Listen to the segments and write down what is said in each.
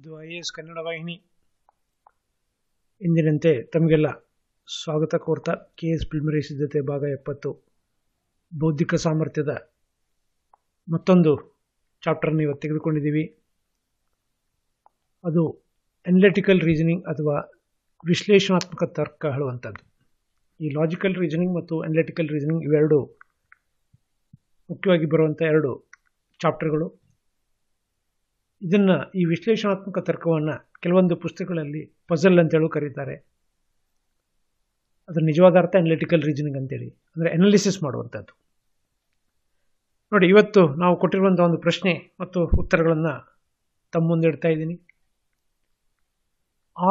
ಇದು I A S Kannada ವಾಹಿನಿ ಎಂದಿನಂತೆ ತಮಗೆಲ್ಲ ಸ್ವಾಗತ ಕೋರ್ತಾ ಕೆ ಎಸ್ ಪ್ರಿಮರಿ ಸಿದ್ಧತೆ ಭಾಗ ಎಪ್ಪತ್ತು ಬೌದ್ಧಿಕ ಸಾಮರ್ಥ್ಯದ ಮತ್ತೊಂದು ಚಾಪ್ಟರ್ನ ಇವತ್ತು ತೆಗೆದುಕೊಂಡಿದ್ದೀವಿ ಅದು ಅನಲಿಟಿಕಲ್ ರೀಸನಿಂಗ್ ಅಥವಾ ವಿಶ್ಲೇಷಣಾತ್ಮಕ ತರ್ಕ ಹೇಳುವಂಥದ್ದು ಈ ಲಾಜಿಕಲ್ ರೀಸನಿಂಗ್ ಮತ್ತು ಅನಲಿಟಿಕಲ್ ರೀಸನಿಂಗ್ ಇವೆರಡು ಮುಖ್ಯವಾಗಿ ಬರುವಂಥ ಎರಡು ಚಾಪ್ಟರ್ಗಳು ಇದನ್ನ ಈ ವಿಶ್ಲೇಷಣಾತ್ಮಕ ತರ್ಕವನ್ನು ಕೆಲವೊಂದು ಪುಸ್ತಕಗಳಲ್ಲಿ ಪಜಲ್ ಹೇಳೋ ಕರೀತಾರೆ ಅದರ ನಿಜವಾದ ಅರ್ಥ ಅನಲಿಟಿಕಲ್ ರೀಸನಿಂಗ್ ಅಂತೇಳಿ ಅಂದರೆ ಅನಾಲಿಸಿಸ್ ಮಾಡುವಂಥದ್ದು ನೋಡಿ ಇವತ್ತು ನಾವು ಕೊಟ್ಟಿರುವಂಥ ಒಂದು ಪ್ರಶ್ನೆ ಮತ್ತು ಉತ್ತರಗಳನ್ನು ತಮ್ಮ ಮುಂದೆ ಇಡ್ತಾ ಇದ್ದೀನಿ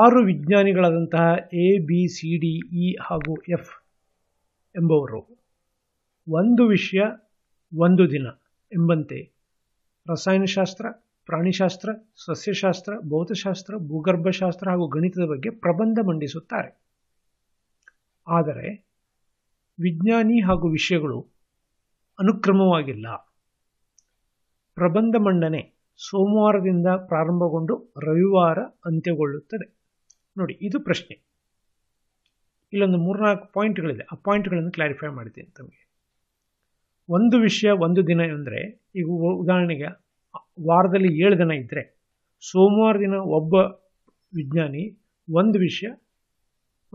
ಆರು ವಿಜ್ಞಾನಿಗಳಾದಂತಹ A B C D E ಹಾಗೂ ಎಫ್ ಎಂಬವರು ಒಂದು ವಿಷಯ ಒಂದು ದಿನ ಎಂಬಂತೆ ರಸಾಯನಶಾಸ್ತ್ರ ಪ್ರಾಣಿಶಾಸ್ತ್ರ ಸಸ್ಯಶಾಸ್ತ್ರ ಭೌತಶಾಸ್ತ್ರ ಭೂಗರ್ಭಶಾಸ್ತ್ರ ಹಾಗೂ ಗಣಿತದ ಬಗ್ಗೆ ಪ್ರಬಂಧ ಮಂಡಿಸುತ್ತಾರೆ ಆದರೆ ವಿಜ್ಞಾನಿ ಹಾಗೂ ವಿಷಯಗಳು ಅನುಕ್ರಮವಾಗಿಲ್ಲ ಪ್ರಬಂಧ ಮಂಡನೆ ಸೋಮವಾರದಿಂದ ಪ್ರಾರಂಭಗೊಂಡು ರವಿವಾರ ಅಂತ್ಯಗೊಳ್ಳುತ್ತದೆ ನೋಡಿ ಇದು ಪ್ರಶ್ನೆ ಇಲ್ಲೊಂದು ಮೂರ್ನಾಲ್ಕು ಪಾಯಿಂಟ್ಗಳಿದೆ ಆ ಪಾಯಿಂಟ್ಗಳನ್ನು ಕ್ಲಾರಿಫೈ ಮಾಡಿದ್ದೀನಿ ತಮಗೆ ಒಂದು ವಿಷಯ ಒಂದು ದಿನ ಅಂದರೆ ಈಗ ಉದಾಹರಣೆಗೆ ವಾರದಲ್ಲಿ ಏಳು ದಿನ ಇದ್ದರೆ ಸೋಮವಾರ ದಿನ ಒಬ್ಬ ವಿಜ್ಞಾನಿ ಒಂದು ವಿಷಯ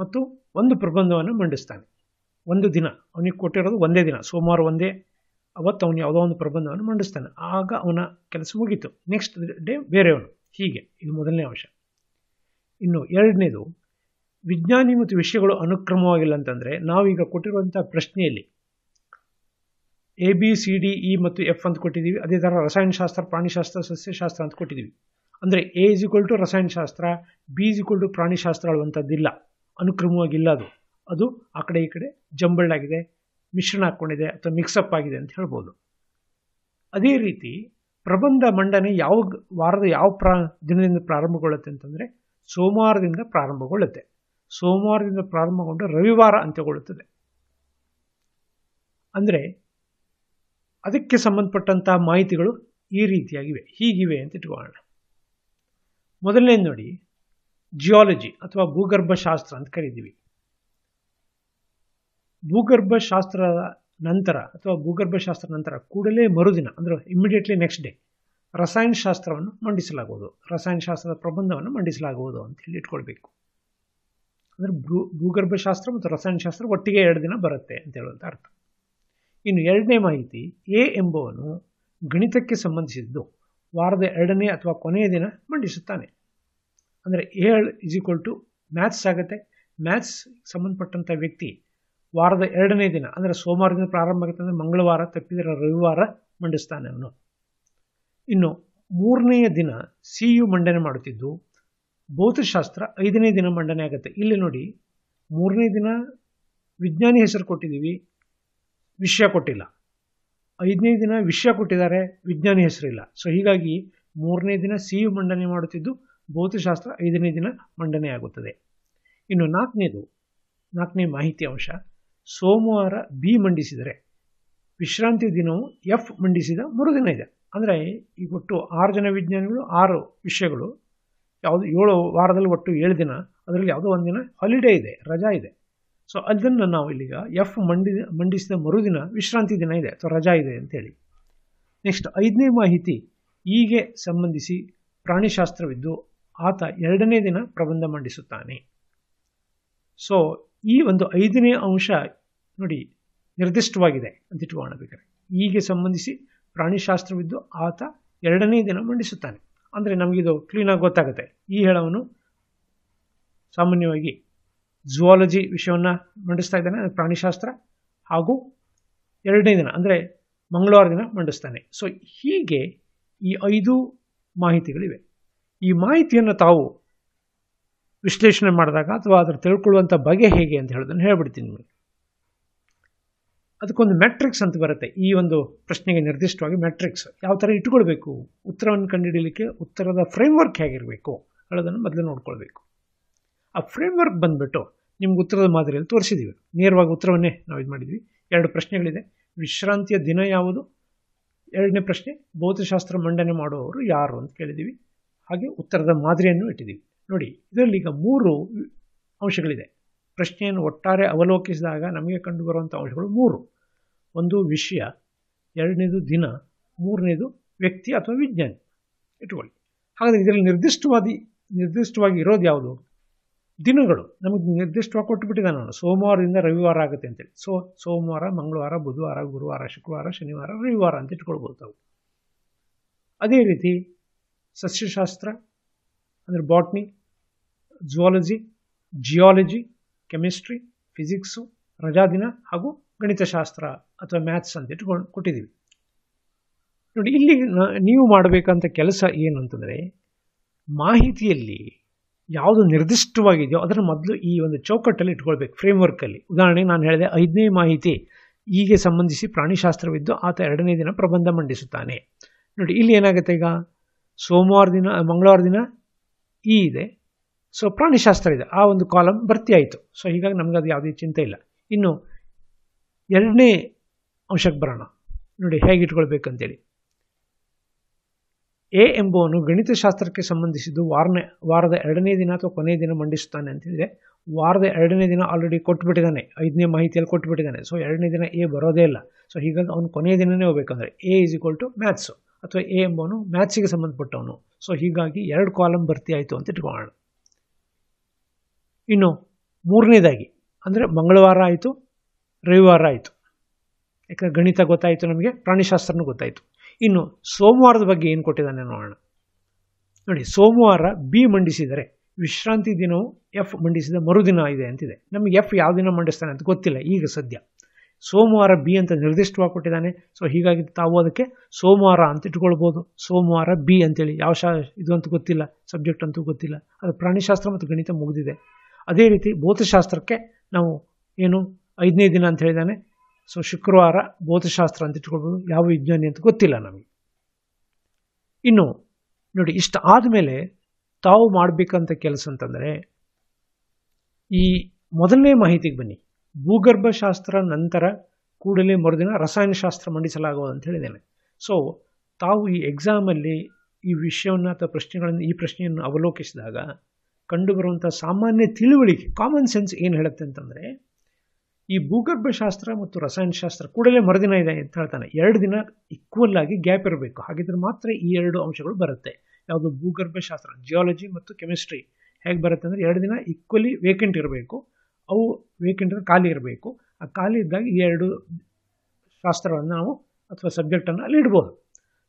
ಮತ್ತು ಒಂದು ಪ್ರಬಂಧವನ್ನು ಮಂಡಿಸ್ತಾನೆ ಒಂದು ದಿನ ಅವನಿಗೆ ಕೊಟ್ಟಿರೋದು ಒಂದೇ ದಿನ ಸೋಮವಾರ ಒಂದೇ ಅವತ್ತು ಅವನು ಯಾವುದೋ ಒಂದು ಪ್ರಬಂಧವನ್ನು ಮಂಡಿಸ್ತಾನೆ ಆಗ ಅವನ ಕೆಲಸ ಮುಗೀತು ನೆಕ್ಸ್ಟ್ ಡೇ ಬೇರೆಯವನು ಹೀಗೆ ಇದು ಮೊದಲನೇ ಅಂಶ ಇನ್ನು ಎರಡನೇದು ವಿಜ್ಞಾನಿ ಮತ್ತು ವಿಷಯಗಳು ಅನುಕ್ರಮವಾಗಿಲ್ಲ ಅಂತಂದರೆ ನಾವೀಗ ಕೊಟ್ಟಿರುವಂಥ ಪ್ರಶ್ನೆಯಲ್ಲಿ A B C D E ಮತ್ತು ಎಫ್ ಅಂತ ಕೊಟ್ಟಿದ್ದೀವಿ ಅದೇ ಥರ ರಸಾಯನಶಾಸ್ತ್ರ ಪ್ರಾಣಿಶಾಸ್ತ್ರ ಸಸ್ಯಶಾಸ್ತ್ರ ಅಂತ ಕೊಟ್ಟಿದ್ದೀವಿ ಅಂದರೆ ಎ ಇಸ್ ಈಕ್ವಲ್ ಟು ರಸಾಯನಶಾಸ್ತ್ರ ಬಿ ಇಸ್ ಈಕ್ವಲ್ ಟು ಪ್ರಾಣಿಶಾಸ್ತ್ರ ಅಳುವಂಥದ್ದಿಲ್ಲ ಅನುಕ್ರಮವಾಗಿಲ್ಲ ಅದು ಅದು ಆ ಕಡೆ ಈ ಕಡೆ ಜಂಬಲ್ಡ್ ಆಗಿದೆ ಮಿಶ್ರಣ ಹಾಕ್ಕೊಂಡಿದೆ ಅಥವಾ ಮಿಕ್ಸಪ್ ಆಗಿದೆ ಅಂತ ಹೇಳ್ಬೋದು ಅದೇ ರೀತಿ ಪ್ರಬಂಧ ಮಂಡನೆ ಯಾವ ವಾರದ ಯಾವ ಪ್ರಾ ದಿನದಿಂದ ಪ್ರಾರಂಭಗೊಳ್ಳುತ್ತೆ ಅಂತಂದರೆ ಸೋಮವಾರದಿಂದ ಪ್ರಾರಂಭಗೊಳ್ಳುತ್ತೆ ಸೋಮವಾರದಿಂದ ಪ್ರಾರಂಭಗೊಂಡು ರವಿವಾರ ಅಂತ್ಯಗೊಳ್ಳುತ್ತದೆ ಅಂದರೆ ಅದಕ್ಕೆ ಸಂಬಂಧಪಟ್ಟಂತಹ ಮಾಹಿತಿಗಳು ಈ ರೀತಿಯಾಗಿವೆ ಹೀಗಿವೆ ಅಂತ ಇಟ್ಕೊಳ್ಳೋಣ ಮೊದಲನೇ ನೋಡಿ ಜಿಯಾಲಜಿ ಅಥವಾ ಭೂಗರ್ಭಶಾಸ್ತ್ರ ಅಂತ ಕರಿತೀವಿ ಭೂಗರ್ಭಶಾಸ್ತ್ರದ ನಂತರ ಅಥವಾ ಭೂಗರ್ಭಶಾಸ್ತ್ರ ನಂತರ ಕೂಡಲೇ ಮರುದಿನ ಅಂದರೆ ಇಮ್ಮಿಡಿಯೇಟ್ಲಿ ನೆಕ್ಸ್ಟ್ ಡೇ ರಸಾಯನಶಾಸ್ತ್ರವನ್ನು ಮಂಡಿಸಲಾಗುವುದು ರಸಾಯನಶಾಸ್ತ್ರದ ಪ್ರಬಂಧವನ್ನು ಮಂಡಿಸಲಾಗುವುದು ಅಂತ ಹೇಳಿ ಇಟ್ಕೊಳ್ಬೇಕು ಅಂದರೆ ಭೂ ಭೂಗರ್ಭಶಾಸ್ತ್ರ ಮತ್ತು ರಸಾಯನಶಾಸ್ತ್ರ ಒಟ್ಟಿಗೆ ಎರಡು ದಿನ ಬರುತ್ತೆ ಅಂತ ಹೇಳುವಂಥ ಅರ್ಥ ಇನ್ನು ಎರಡನೇ ಮಾಹಿತಿ ಎ ಎಂಬವನು ಗಣಿತಕ್ಕೆ ಸಂಬಂಧಿಸಿದ್ದು ವಾರದ ಎರಡನೇ ಅಥವಾ ಕೊನೆಯ ದಿನ ಮಂಡಿಸುತ್ತಾನೆ ಅಂದರೆ A is equal to maths ಆಗುತ್ತೆ ಮ್ಯಾಥ್ಸ್ ಸಂಬಂಧಪಟ್ಟಂಥ ವ್ಯಕ್ತಿ ವಾರದ ಎರಡನೇ ದಿನ ಅಂದರೆ ಸೋಮವಾರದಿಂದ ಪ್ರಾರಂಭ ಆಗುತ್ತೆ ಅಂದರೆ ಮಂಗಳವಾರ ತಪ್ಪಿದರೆ ರವಿವಾರ ಮಂಡಿಸ್ತಾನೆ ಅವನು ಇನ್ನು ಮೂರನೆಯ ದಿನ ಸಿ ಯು ಮಂಡನೆ ಮಾಡುತ್ತಿದ್ದು ಭೌತಶಾಸ್ತ್ರ ಐದನೇ ದಿನ ಮಂಡನೆ ಆಗುತ್ತೆ ಇಲ್ಲಿ ನೋಡಿ ಮೂರನೇ ದಿನ ವಿಜ್ಞಾನಿ ಹೆಸರು ಕೊಟ್ಟಿದ್ದೀವಿ ವಿಷಯ ಕೊಟ್ಟಿಲ್ಲ ಐದನೇ ದಿನ ವಿಷಯ ಕೊಟ್ಟಿದ್ದಾರೆ ವಿಜ್ಞಾನಿ ಹೆಸರಿಲ್ಲ ಸೊ ಹೀಗಾಗಿ ಮೂರನೇ ದಿನ ಯು ಮಂಡನೆ ಮಾಡುತ್ತಿದ್ದು ಭೌತಶಾಸ್ತ್ರ ಐದನೇ ದಿನ ಮಂಡನೆ ಆಗುತ್ತದೆ ಇನ್ನು ನಾಲ್ಕನೇದು ನಾಲ್ಕನೇ ಮಾಹಿತಿ ಅಂಶ ಸೋಮವಾರ ಬಿ ಮಂಡಿಸಿದರೆ ವಿಶ್ರಾಂತಿ ದಿನವು ಎಫ್ ಮಂಡಿಸಿದ ಮೂರು ದಿನ ಇದೆ ಅಂದರೆ ಈ ಒಟ್ಟು ಆರು ಜನ ವಿಜ್ಞಾನಿಗಳು ಆರು ವಿಷಯಗಳು ಯಾವುದು ಏಳು ವಾರದಲ್ಲಿ ಒಟ್ಟು ಏಳು ದಿನ ಅದರಲ್ಲಿ ಯಾವುದೋ ಒಂದು ದಿನ ಹಾಲಿಡೇ ಇದೆ ರಜಾ ಇದೆ ಸೊ ಅದನ್ನು ನಾವು ಇಲ್ಲಿಗ ಎಫ್ ಮಂಡಿ ಮಂಡಿಸಿದ ಮರುದಿನ ವಿಶ್ರಾಂತಿ ದಿನ ಇದೆ ಅಥವಾ ರಜಾ ಇದೆ ಅಂತೇಳಿ ನೆಕ್ಸ್ಟ್ ಐದನೇ ಮಾಹಿತಿ ಹೀಗೆ ಸಂಬಂಧಿಸಿ ಪ್ರಾಣಿಶಾಸ್ತ್ರವಿದ್ದು ಆತ ಎರಡನೇ ದಿನ ಪ್ರಬಂಧ ಮಂಡಿಸುತ್ತಾನೆ ಸೊ ಈ ಒಂದು ಐದನೇ ಅಂಶ ನೋಡಿ ನಿರ್ದಿಷ್ಟವಾಗಿದೆ ಅಂತ ಇಟ್ಕೋಣ ಹೀಗೆ ಸಂಬಂಧಿಸಿ ಪ್ರಾಣಿಶಾಸ್ತ್ರವಿದ್ದು ಆತ ಎರಡನೇ ದಿನ ಮಂಡಿಸುತ್ತಾನೆ ಅಂದರೆ ನಮಗಿದು ಕ್ಲೀನಾಗಿ ಗೊತ್ತಾಗುತ್ತೆ ಈ ಹೇಳವನು ಸಾಮಾನ್ಯವಾಗಿ ಜುವಾಲಜಿ ವಿಷಯವನ್ನು ಮಂಡಿಸ್ತಾ ಇದ್ದಾನೆ ಪ್ರಾಣಿಶಾಸ್ತ್ರ ಹಾಗೂ ಎರಡನೇ ದಿನ ಅಂದರೆ ಮಂಗಳವಾರ ದಿನ ಮಂಡಿಸ್ತಾನೆ ಸೊ ಹೀಗೆ ಈ ಐದು ಮಾಹಿತಿಗಳಿವೆ ಈ ಮಾಹಿತಿಯನ್ನು ತಾವು ವಿಶ್ಲೇಷಣೆ ಮಾಡಿದಾಗ ಅಥವಾ ಅದರ ತಿಳ್ಕೊಳ್ಳುವಂಥ ಬಗೆ ಹೇಗೆ ಅಂತ ಹೇಳೋದನ್ನು ಹೇಳ್ಬಿಡ್ತೀನಿ ನಿಮಗೆ ಅದಕ್ಕೊಂದು ಮ್ಯಾಟ್ರಿಕ್ಸ್ ಅಂತ ಬರುತ್ತೆ ಈ ಒಂದು ಪ್ರಶ್ನೆಗೆ ನಿರ್ದಿಷ್ಟವಾಗಿ ಮ್ಯಾಟ್ರಿಕ್ಸ್ ಯಾವ ಥರ ಇಟ್ಕೊಳ್ಬೇಕು ಉತ್ತರವನ್ನು ಕಂಡುಹಿಡಿಯಲಿಕ್ಕೆ ಉತ್ತರದ ಫ್ರೇಮ್ವರ್ಕ್ ಹೇಗಿರಬೇಕು ಅನ್ನೋದನ್ನು ಮೊದಲು ನೋಡ್ಕೊಳ್ಬೇಕು ಆ ಫ್ರೇಮ್ವರ್ಕ್ ವರ್ಕ್ ನಿಮ್ಗೆ ಉತ್ತರದ ಮಾದರಿಯಲ್ಲಿ ತೋರಿಸಿದ್ದೀವಿ ನೇರವಾಗಿ ಉತ್ತರವನ್ನೇ ನಾವು ಇದು ಮಾಡಿದ್ವಿ ಎರಡು ಪ್ರಶ್ನೆಗಳಿದೆ ವಿಶ್ರಾಂತಿಯ ದಿನ ಯಾವುದು ಎರಡನೇ ಪ್ರಶ್ನೆ ಭೌತಶಾಸ್ತ್ರ ಮಂಡನೆ ಮಾಡುವವರು ಯಾರು ಅಂತ ಕೇಳಿದ್ದೀವಿ ಹಾಗೆ ಉತ್ತರದ ಮಾದರಿಯನ್ನು ಇಟ್ಟಿದ್ದೀವಿ ನೋಡಿ ಇದರಲ್ಲಿ ಈಗ ಮೂರು ಅಂಶಗಳಿದೆ ಪ್ರಶ್ನೆಯನ್ನು ಒಟ್ಟಾರೆ ಅವಲೋಕಿಸಿದಾಗ ನಮಗೆ ಕಂಡುಬರುವಂಥ ಅಂಶಗಳು ಮೂರು ಒಂದು ವಿಷಯ ಎರಡನೇದು ದಿನ ಮೂರನೇದು ವ್ಯಕ್ತಿ ಅಥವಾ ವಿಜ್ಞಾನಿ ಇಟ್ಕೊಳ್ಳಿ ಹಾಗಾದರೆ ಇದರಲ್ಲಿ ನಿರ್ದಿಷ್ಟವಾದಿ ನಿರ್ದಿಷ್ಟವಾಗಿ ಇರೋದು ಯಾವುದು ದಿನಗಳು ನಮಗೆ ನಿರ್ದಿಷ್ಟವಾಗಿ ಕೊಟ್ಟುಬಿಟ್ಟಿದ್ದಾನೆ ನಾನು ಸೋಮವಾರದಿಂದ ರವಿವಾರ ಆಗುತ್ತೆ ಅಂತೇಳಿ ಸೋ ಸೋಮವಾರ ಮಂಗಳವಾರ ಬುಧವಾರ ಗುರುವಾರ ಶುಕ್ರವಾರ ಶನಿವಾರ ರವಿವಾರ ಅಂತ ಇಟ್ಕೊಳ್ಬೋದು ತಾವು ಅದೇ ರೀತಿ ಸಸ್ಯಶಾಸ್ತ್ರ ಅಂದರೆ botany zoology geology chemistry physics ರಜಾದಿನ ಹಾಗೂ ಗಣಿತಶಾಸ್ತ್ರ ಅಥವಾ ಮ್ಯಾಥ್ಸ್ ಅಂತ ಇಟ್ಕೊಂಡು ಕೊಟ್ಟಿದ್ದೀವಿ ನೋಡಿ ಇಲ್ಲಿ ನೀವು ಮಾಡಬೇಕಂತ ಕೆಲಸ ಏನಂತಂದರೆ ಮಾಹಿತಿಯಲ್ಲಿ ಯಾವುದು ನಿರ್ದಿಷ್ಟವಾಗಿದೆಯೋ ಅದನ್ನು ಮೊದಲು ಈ ಒಂದು ಚೌಕಟ್ಟಲ್ಲಿ ಇಟ್ಕೊಳ್ಬೇಕು ಫ್ರೇಮ್ವರ್ಕಲ್ಲಿ ಉದಾಹರಣೆಗೆ ನಾನು ಹೇಳಿದೆ ಐದನೇ ಮಾಹಿತಿ ಹೀಗೆ ಸಂಬಂಧಿಸಿ ಪ್ರಾಣಿಶಾಸ್ತ್ರವಿದ್ದು ಆತ ಎರಡನೇ ದಿನ ಪ್ರಬಂಧ ಮಂಡಿಸುತ್ತಾನೆ ನೋಡಿ ಇಲ್ಲಿ ಏನಾಗುತ್ತೆ ಈಗ ಸೋಮವಾರ ದಿನ ಮಂಗಳವಾರ ದಿನ ಈ ಇದೆ ಸೊ ಪ್ರಾಣಿಶಾಸ್ತ್ರ ಇದೆ ಆ ಒಂದು ಕಾಲಮ್ ಭರ್ತಿ ಆಯಿತು ಸೊ ಹೀಗಾಗಿ ನಮ್ಗೆ ಅದು ಯಾವುದೇ ಚಿಂತೆ ಇಲ್ಲ ಇನ್ನು ಎರಡನೇ ಅಂಶಕ್ಕೆ ಬರೋಣ ನೋಡಿ ಹೇಗೆ ಇಟ್ಕೊಳ್ಬೇಕಂತೇಳಿ ಎ ಎಂಬುವನು ಗಣಿತಶಾಸ್ತ್ರಕ್ಕೆ ಸಂಬಂಧಿಸಿದ್ದು ವಾರನೇ ವಾರದ ಎರಡನೇ ದಿನ ಅಥವಾ ಕೊನೆಯ ದಿನ ಮಂಡಿಸುತ್ತಾನೆ ಅಂತ ಹೇಳಿದೆ ವಾರದ ಎರಡನೇ ದಿನ ಆಲ್ರೆಡಿ ಕೊಟ್ಬಿಟ್ಟಿದ್ದಾನೆ ಐದನೇ ಮಾಹಿತಿಯಲ್ಲಿ ಕೊಟ್ಬಿಟ್ಟಿದ್ದಾನೆ ಸೊ ಎರಡನೇ ದಿನ ಎ ಬರೋದೇ ಇಲ್ಲ ಸೊ ಹೀಗಾಗಿ ಅವನು ಕೊನೆಯ ದಿನವೇ ಹೋಗ್ಬೇಕಂದ್ರೆ A is equal to maths ಅಥವಾ ಎ ಎಂಬವನು ಮ್ಯಾಥ್ಸಿಗೆ ಸಂಬಂಧಪಟ್ಟವನು ಸೊ ಹೀಗಾಗಿ ಎರಡು ಕಾಲಮ್ ಭರ್ತಿ ಆಯಿತು ಅಂತ ಇಟ್ಕೊಳ್ಳೋಣ ಇನ್ನು ಮೂರನೇದಾಗಿ ಅಂದರೆ ಮಂಗಳವಾರ ಆಯಿತು ರವಿವಾರ ಆಯಿತು ಯಾಕಂದರೆ ಗಣಿತ ಗೊತ್ತಾಯಿತು ನಮಗೆ ಪ್ರಾಣಿಶಾಸ್ತ್ರನೂ ಗೊತ್ತಾಯಿತು ಇನ್ನು ಸೋಮವಾರದ ಬಗ್ಗೆ ಏನು ಕೊಟ್ಟಿದ್ದಾನೆ ನೋಡೋಣ ನೋಡಿ ಸೋಮವಾರ ಬಿ ಮಂಡಿಸಿದರೆ ವಿಶ್ರಾಂತಿ ದಿನವು ಎಫ್ ಮಂಡಿಸಿದ ಮರುದಿನ ಇದೆ ಅಂತಿದೆ ನಮಗೆ ಎಫ್ ಯಾವ ದಿನ ಮಂಡಿಸ್ತಾನೆ ಅಂತ ಗೊತ್ತಿಲ್ಲ ಈಗ ಸದ್ಯ ಸೋಮವಾರ ಬಿ ಅಂತ ನಿರ್ದಿಷ್ಟವಾಗಿ ಕೊಟ್ಟಿದ್ದಾನೆ ಸೊ ಹೀಗಾಗಿ ತಾವು ಅದಕ್ಕೆ ಸೋಮವಾರ ಅಂತ ಇಟ್ಕೊಳ್ಬೋದು ಸೋಮವಾರ ಬಿ ಅಂತೇಳಿ ಯಾವ ಶಾ ಇದು ಅಂತ ಗೊತ್ತಿಲ್ಲ ಸಬ್ಜೆಕ್ಟ್ ಅಂತೂ ಗೊತ್ತಿಲ್ಲ ಅದು ಪ್ರಾಣಿಶಾಸ್ತ್ರ ಮತ್ತು ಗಣಿತ ಮುಗಿದಿದೆ ಅದೇ ರೀತಿ ಭೌತಶಾಸ್ತ್ರಕ್ಕೆ ನಾವು ಏನು ಐದನೇ ದಿನ ಅಂತ ಹೇಳಿದ್ದಾನೆ ಸೊ ಶುಕ್ರವಾರ ಭೌತಶಾಸ್ತ್ರ ಅಂತ ಇಟ್ಕೊಳ್ಬೋದು ಯಾವ ವಿಜ್ಞಾನಿ ಅಂತ ಗೊತ್ತಿಲ್ಲ ನಮಗೆ ಇನ್ನು ನೋಡಿ ಇಷ್ಟು ಆದಮೇಲೆ ತಾವು ಮಾಡಬೇಕಂತ ಕೆಲಸ ಅಂತಂದರೆ ಈ ಮೊದಲನೇ ಮಾಹಿತಿಗೆ ಬನ್ನಿ ಭೂಗರ್ಭಶಾಸ್ತ್ರ ನಂತರ ಕೂಡಲೇ ಮರುದಿನ ರಸಾಯನಶಾಸ್ತ್ರ ಮಂಡಿಸಲಾಗುವುದು ಅಂತ ಹೇಳಿದ್ದೇನೆ ಸೊ ತಾವು ಈ ಎಕ್ಸಾಮಲ್ಲಿ ಈ ವಿಷಯವನ್ನು ಅಥವಾ ಪ್ರಶ್ನೆಗಳನ್ನು ಈ ಪ್ರಶ್ನೆಯನ್ನು ಅವಲೋಕಿಸಿದಾಗ ಕಂಡುಬರುವಂಥ ಸಾಮಾನ್ಯ ತಿಳುವಳಿಕೆ ಕಾಮನ್ ಸೆನ್ಸ್ ಏನು ಹೇಳುತ್ತೆ ಅಂತಂದರೆ ಈ ಭೂಗರ್ಭಶಾಸ್ತ್ರ ಮತ್ತು ರಸಾಯನಶಾಸ್ತ್ರ ಕೂಡಲೇ ಮರುದಿನ ಇದೆ ಅಂತ ಹೇಳ್ತಾನೆ ಎರಡು ದಿನ ಈಕ್ವಲ್ ಆಗಿ ಗ್ಯಾಪ್ ಇರಬೇಕು ಹಾಗಿದ್ರೆ ಮಾತ್ರ ಈ ಎರಡು ಅಂಶಗಳು ಬರುತ್ತೆ ಯಾವುದು ಭೂಗರ್ಭಶಾಸ್ತ್ರ ಜಿಯಾಲಜಿ ಮತ್ತು ಕೆಮಿಸ್ಟ್ರಿ ಹೇಗೆ ಬರುತ್ತೆ ಅಂದರೆ ಎರಡು ದಿನ ಈಕ್ವಲಿ ವೇಕೆಂಟ್ ಇರಬೇಕು ಅವು ವೇಕೆಂಟ್ ಅಂದರೆ ಖಾಲಿ ಇರಬೇಕು ಆ ಖಾಲಿ ಇದ್ದಾಗ ಈ ಎರಡು ಶಾಸ್ತ್ರಗಳನ್ನು ನಾವು ಅಥವಾ ಸಬ್ಜೆಕ್ಟನ್ನು ಅಲ್ಲಿ ಇಡ್ಬೋದು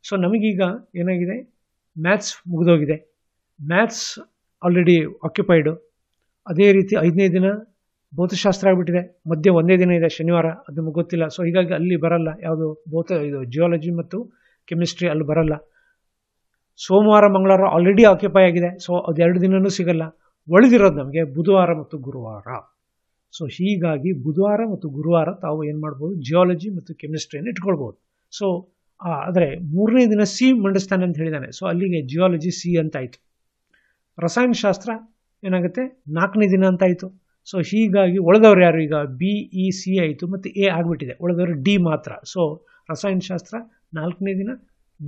ಸೊ ನಮಗೀಗ ಏನಾಗಿದೆ ಮ್ಯಾಥ್ಸ್ ಮುಗಿದೋಗಿದೆ ಮ್ಯಾಥ್ಸ್ ಆಲ್ರೆಡಿ ಆಕ್ಯುಪೈಡು ಅದೇ ರೀತಿ ಐದನೇ ದಿನ ಭೌತಶಾಸ್ತ್ರ ಆಗಿಬಿಟ್ಟಿದೆ ಮಧ್ಯೆ ಒಂದೇ ದಿನ ಇದೆ ಶನಿವಾರ ಅದು ನಮಗೆ ಗೊತ್ತಿಲ್ಲ ಸೊ ಹೀಗಾಗಿ ಅಲ್ಲಿ ಬರಲ್ಲ ಯಾವುದು ಭೌತ ಇದು ಜಿಯಾಲಜಿ ಮತ್ತು ಕೆಮಿಸ್ಟ್ರಿ ಅಲ್ಲಿ ಬರಲ್ಲ ಸೋಮವಾರ ಮಂಗಳವಾರ ಆಲ್ರೆಡಿ ಆಕ್ಯುಪೈ ಆಗಿದೆ ಸೊ ಎರಡು ದಿನವೂ ಸಿಗಲ್ಲ ಒಳಿದಿರೋದು ನಮಗೆ ಬುಧವಾರ ಮತ್ತು ಗುರುವಾರ ಸೊ ಹೀಗಾಗಿ ಬುಧವಾರ ಮತ್ತು ಗುರುವಾರ ತಾವು ಏನು ಮಾಡ್ಬೋದು ಜಿಯಾಲಜಿ ಮತ್ತು ಕೆಮಿಸ್ಟ್ರಿಯನ್ನು ಇಟ್ಕೊಳ್ಬೋದು ಸೊ ಆದರೆ ಮೂರನೇ ದಿನ ಸಿ ಮಂಡಿಸ್ತಾನೆ ಅಂತ ಹೇಳಿದ್ದಾನೆ ಸೊ ಅಲ್ಲಿಗೆ ಜಿಯಾಲಜಿ ಸಿ ಅಂತಾಯಿತು ರಸಾಯನಶಾಸ್ತ್ರ ಏನಾಗುತ್ತೆ ನಾಲ್ಕನೇ ದಿನ ಅಂತಾಯಿತು ಸೊ ಹೀಗಾಗಿ ಒಳಗವ್ರು ಯಾರು ಈಗ ಬಿ ಇ e, ಸಿ ಆಯಿತು ಮತ್ತು ಎ ಆಗಿಬಿಟ್ಟಿದೆ ಒಳಗವ್ರು ಡಿ ಮಾತ್ರ ಸೊ ರಸಾಯನಶಾಸ್ತ್ರ ನಾಲ್ಕನೇ ದಿನ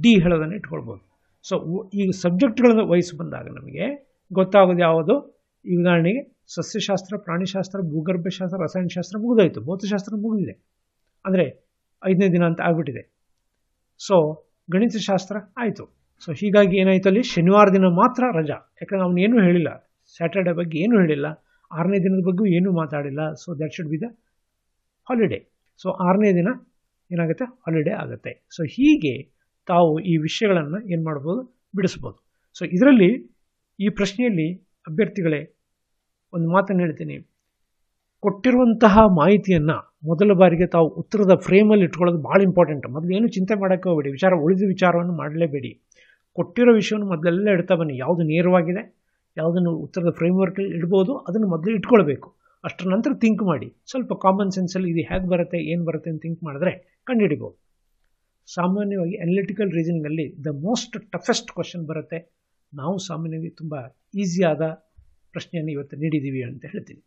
ಡಿ ಹೇಳೋದನ್ನು ಇಟ್ಕೊಳ್ಬೋದು ಸೊ ಈಗ ಸಬ್ಜೆಕ್ಟ್ಗಳನ್ನು ವಯಸ್ಸು ಬಂದಾಗ ನಮಗೆ ಗೊತ್ತಾಗೋದು ಯಾವುದು ಈ ಉದಾಹರಣೆಗೆ ಸಸ್ಯಶಾಸ್ತ್ರ ಪ್ರಾಣಿಶಾಸ್ತ್ರ ಭೂಗರ್ಭಶಾಸ್ತ್ರ ರಸಾಯನಶಾಸ್ತ್ರ ಮುಗಿದೋಯಿತು ಭೌತಶಾಸ್ತ್ರ ಮುಗಿದಿದೆ ಅಂದರೆ ಐದನೇ ದಿನ ಅಂತ ಆಗಿಬಿಟ್ಟಿದೆ ಸೊ ಗಣಿತಶಾಸ್ತ್ರ ಆಯಿತು ಸೊ ಹೀಗಾಗಿ ಏನಾಯಿತು ಅಲ್ಲಿ ಶನಿವಾರ ದಿನ ಮಾತ್ರ ರಜಾ ಯಾಕಂದ್ರೆ ಏನೂ ಹೇಳಿಲ್ಲ ಸ್ಯಾಟರ್ಡೆ ಬಗ್ಗೆ ಏನೂ ಹೇಳಿಲ್ಲ ಆರನೇ ದಿನದ ಬಗ್ಗೆ ಏನೂ ಮಾತಾಡಿಲ್ಲ so that should be the holiday so ಆರನೇ ದಿನ ಏನಾಗುತ್ತೆ ಹಾಲಿಡೇ ಆಗುತ್ತೆ ಸೊ ಹೀಗೆ ತಾವು ಈ ವಿಷಯಗಳನ್ನು ಏನು ಮಾಡ್ಬೋದು ಬಿಡಿಸ್ಬೋದು ಸೊ ಇದರಲ್ಲಿ ಈ ಪ್ರಶ್ನೆಯಲ್ಲಿ ಅಭ್ಯರ್ಥಿಗಳೇ ಒಂದು ಮಾತನ್ನು ಹೇಳ್ತೀನಿ ಕೊಟ್ಟಿರುವಂತಹ ಮಾಹಿತಿಯನ್ನು ಮೊದಲ ಬಾರಿಗೆ ತಾವು ಉತ್ತರದ ಫ್ರೇಮಲ್ಲಿ ಇಟ್ಕೊಳ್ಳೋದು ಭಾಳ ಇಂಪಾರ್ಟೆಂಟ್ ಮೊದಲು ಏನು ಚಿಂತೆ ಮಾಡೋಕ್ಕೆ ಹೋಗಬೇಡಿ ವಿಚಾರ ಉಳಿದ ವಿಚಾರವನ್ನು ಮಾಡಲೇಬೇಡಿ ಕೊಟ್ಟಿರೋ ವಿಷಯವನ್ನು ಮೊದಲೆಲ್ಲ ಇಡ್ತಾ ಬನ್ನಿ ಯಾವುದು ನೇರವಾಗಿದೆ ಯಾವುದನ್ನು ಉತ್ತರದ ಫ್ರೇಮ್ ವರ್ಕ್ ಇಡ್ಬೋದು ಅದನ್ನು ಮೊದಲು ಇಟ್ಕೊಳ್ಬೇಕು ಅಷ್ಟರ ನಂತರ ಥಿಂಕ್ ಮಾಡಿ ಸ್ವಲ್ಪ ಕಾಮನ್ ಸೆನ್ಸಲ್ಲಿ ಇದು ಹೇಗೆ ಬರುತ್ತೆ ಏನು ಬರುತ್ತೆ ಅಂತ ಥಿಂಕ್ ಮಾಡಿದ್ರೆ ಕಂಡುಹಿಡಿಬೋದು ಸಾಮಾನ್ಯವಾಗಿ ಅನಲಿಟಿಕಲ್ ರೀಸನಿಂಗಲ್ಲಿ ದ ಮೋಸ್ಟ್ ಟಫೆಸ್ಟ್ ಕ್ವಶನ್ ಬರುತ್ತೆ ನಾವು ಸಾಮಾನ್ಯವಾಗಿ ತುಂಬ ಈಸಿಯಾದ ಪ್ರಶ್ನೆಯನ್ನು ಇವತ್ತು ನೀಡಿದ್ದೀವಿ ಅಂತ ಹೇಳ್ತೀನಿ